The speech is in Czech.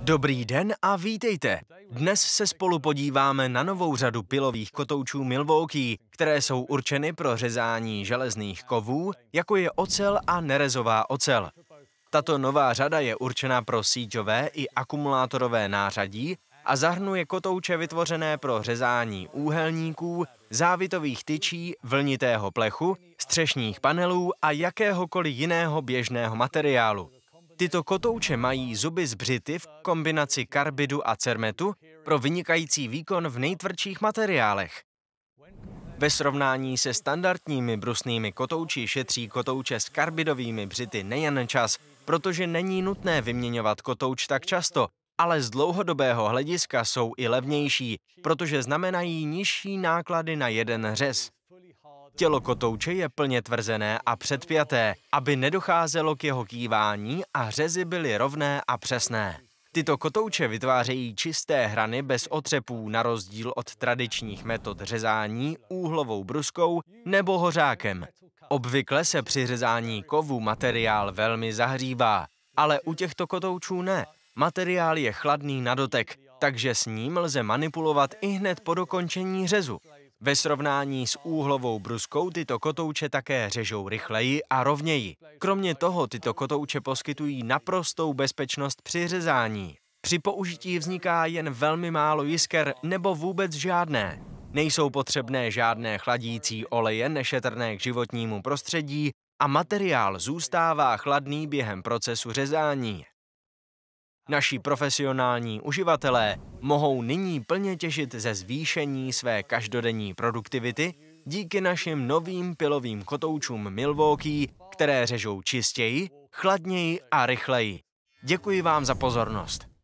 Dobrý den a vítejte. Dnes se spolu podíváme na novou řadu pilových kotoučů Milwaukee, které jsou určeny pro řezání železných kovů, jako je ocel a nerezová ocel. Tato nová řada je určena pro síťové i akumulátorové nářadí a zahrnuje kotouče vytvořené pro řezání úhelníků, závitových tyčí, vlnitého plechu, střešních panelů a jakéhokoliv jiného běžného materiálu. Tyto kotouče mají zuby z břity v kombinaci karbidu a cermetu pro vynikající výkon v nejtvrdších materiálech. Ve srovnání se standardními brusnými kotouči šetří kotouče s karbidovými břity nejen čas, protože není nutné vyměňovat kotouč tak často, ale z dlouhodobého hlediska jsou i levnější, protože znamenají nižší náklady na jeden řez. Tělo kotouče je plně tvrzené a předpjaté, aby nedocházelo k jeho kývání a řezy byly rovné a přesné. Tyto kotouče vytvářejí čisté hrany bez otřepů na rozdíl od tradičních metod řezání úhlovou bruskou nebo hořákem. Obvykle se při řezání kovu materiál velmi zahřívá, ale u těchto kotoučů ne. Materiál je chladný na dotek, takže s ním lze manipulovat i hned po dokončení řezu. Ve srovnání s úhlovou bruskou tyto kotouče také řežou rychleji a rovněji. Kromě toho tyto kotouče poskytují naprostou bezpečnost při řezání. Při použití vzniká jen velmi málo jisker nebo vůbec žádné. Nejsou potřebné žádné chladící oleje nešetrné k životnímu prostředí a materiál zůstává chladný během procesu řezání. Naši profesionální uživatelé mohou nyní plně těžit ze zvýšení své každodenní produktivity díky našim novým pilovým kotoučům Milwaukee, které řežou čistěji, chladněji a rychleji. Děkuji vám za pozornost.